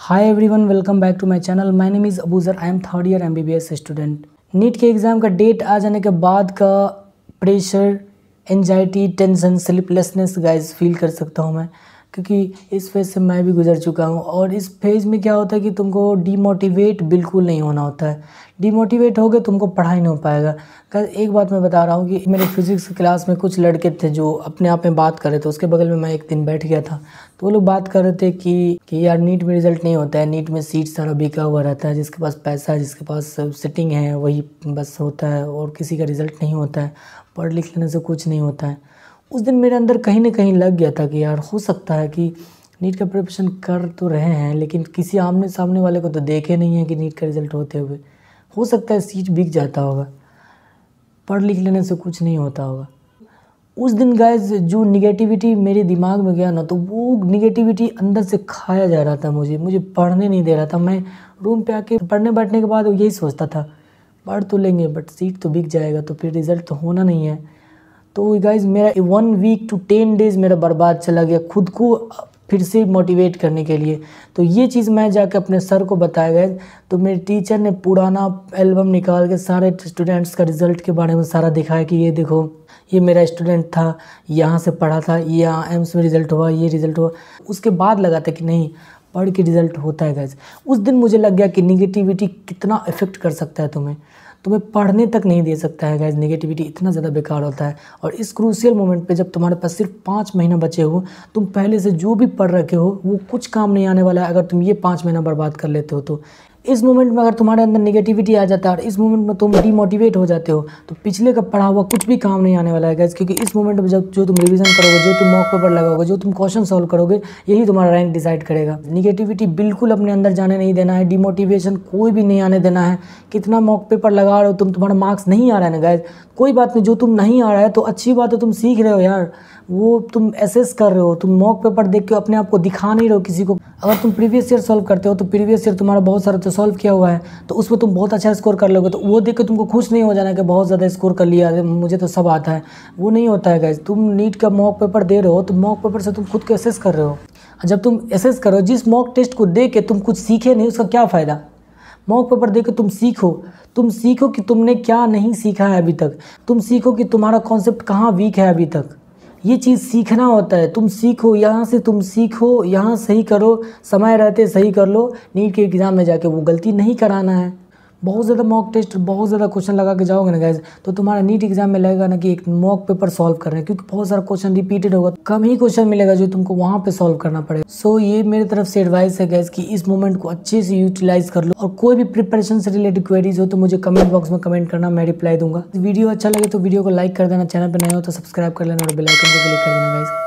hi everyone welcome back to my channel my name is Abuzar I am third year MBBS student NEET के exam का date आ जाने के बाद का pressure anxiety tension sleeplessness guys feel कर सकता हूँ मैं क्योंकि इस फेज़ से मैं भी गुजर चुका हूँ और इस फेज़ में क्या होता है कि तुमको डीमोटिवेट बिल्कुल नहीं होना होता है डीमोटिवेट हो गए तुमको पढ़ा ही नहीं हो पाएगा कल एक बात मैं बता रहा हूँ कि मेरे फिज़िक्स क्लास में कुछ लड़के थे जो अपने आप में बात कर रहे थे उसके बगल में मैं एक दिन बैठ गया था तो वो लोग बात कर रहे थे कि कि यार नीट में रिज़ल्ट नहीं होता है नीट में सीट सारा बिका हुआ रहता है जिसके पास पैसा है जिसके पास सिटिंग है वही बस होता है और किसी का रिज़ल्ट नहीं होता है पढ़ लिख लेने से कुछ नहीं होता है उस दिन मेरे अंदर कहीं ना कहीं लग गया था कि यार हो सकता है कि नीट का प्रिपरेशन कर तो रहे हैं लेकिन किसी आमने सामने वाले को तो देखे नहीं है कि नीट का रिज़ल्ट होते हुए हो सकता है सीट बिक जाता होगा पढ़ लिख लेने से कुछ नहीं होता होगा उस दिन गाय जो निगेटिविटी मेरे दिमाग में गया ना तो वो निगेटिविटी अंदर से खाया जा रहा था मुझे मुझे पढ़ने नहीं दे रहा था मैं रूम पे आके पढ़ने बैठने के बाद यही सोचता था पढ़ तो लेंगे बट सीट तो बिक जाएगा तो फिर रिज़ल्ट तो होना नहीं है तो गाइज मेरा one week to ten days मेरा बर्बाद चला गया खुद को फिर से मोटिवेट करने के लिए तो ये चीज़ मैं जाके अपने सर को बताया गया तो मेरे टीचर ने पुराना एल्बम निकाल के सारे स्टूडेंट्स का रिज़ल्ट के बारे में सारा दिखाया कि ये देखो ये मेरा स्टूडेंट था यहाँ से पढ़ा था ये यहाँ एम्स में रिज़ल्ट हुआ ये रिज़ल्ट हुआ उसके बाद लगा था कि नहीं पढ़ के रिज़ल्ट होता है गैस उस दिन मुझे लग गया कि निगेटिविटी कितना इफ़ेक्ट कर सकता है तुम्हें तुम्हें पढ़ने तक नहीं दे सकता है गैज नेगेटिविटी इतना ज़्यादा बेकार होता है और इस क्रूशियल मोमेंट पे जब तुम्हारे पास सिर्फ पाँच महीना बचे हो तुम पहले से जो भी पढ़ रखे हो वो कुछ काम नहीं आने वाला है अगर तुम ये पाँच महीना बर्बाद कर लेते हो तो इस मोमेंट में अगर तुम्हारे अंदर नेगेटिविटी आ जाता है और इस मोमेंट में तुम डिमोटिवेट हो जाते हो तो पिछले का पढ़ा हुआ कुछ भी काम नहीं आने वाला है गैस क्योंकि इस मोमेंट में जब जो तुम रिवीजन करोगे जो तुम मॉक पेपर लगाओगे जो तुम क्वेश्चन सॉल्व करोगे यही तुम्हारा रैंक डिसाइड करेगा निगेटिविटी बिल्कुल अपने अंदर जाने नहीं देना है डिमोटिवेशन कोई भी नहीं आने देना है कितना मॉक पेपर लगा रहे हो तुम तुम्हारा मार्क्स नहीं आ रहा है ना गैस कोई बात नहीं जो तुम नहीं आ रहा है तो अच्छी बात है तुम सीख रहे हो यार वो तुम एसेस कर रहे हो तुम मॉक पेपर देख के अपने आप को दिखा नहीं रहे हो किसी को अगर तुम प्रीवियस ईयर सॉल्व करते हो तो प्रीवियस ईयर तुम्हारा बहुत सारा सॉल्व किया हुआ है तो उसमें तुम बहुत अच्छा स्कोर कर लोगे तो वो देख के तुमको खुश नहीं हो जाना कि बहुत ज़्यादा स्कोर कर लिया मुझे तो सब आता है वो नहीं होता है गैस तुम नीट का मॉक पेपर दे रहे हो तो मॉक पेपर से तुम खुद को एसेस कर रहे हो जब तुम एसेस करो जिस मॉक टेस्ट को दे के तुम कुछ सीखे नहीं उसका क्या फ़ायदा मॉक पेपर दे के तुम सीखो तुम सीखो कि तुमने क्या नहीं सीखा है अभी तक तुम सीखो कि तुम्हारा कॉन्सेप्ट कहाँ वीक है अभी तक ये चीज़ सीखना होता है तुम सीखो यहाँ से तुम सीखो यहाँ सही करो समय रहते सही कर लो नीट के एग्ज़ाम में जाके वो गलती नहीं कराना है बहुत ज़्यादा मॉक टेस्ट बहुत ज़्यादा क्वेश्चन लगा के जाओगे ना गैस तो तुम्हारा नीट एग्जाम में लगेगा ना कि एक मॉक पेपर सॉल्व करना है क्योंकि बहुत सारा क्वेश्चन रिपीटेड होगा तो कम ही क्वेश्चन मिलेगा जो तुमको वहाँ पे सॉल्व करना पड़ेगा सो so, ये मेरी तरफ से एडवाइस है गैस कि इस मोमेंट को अच्छे से यूटिलाइज कर लो और कोई भी प्रिपरेशन से रिलेटेड क्वेरीज हो तो मुझे कमेंट बॉक्स में कमेंट करना मैं रिप्लाई दूंगा वीडियो अच्छा लगे तो वीडियो को लाइक कर देना चैनल पर नहीं हो तो सब्सक्राइब कर लेना और बेलाइकन को क्लिक कर देना गाइज़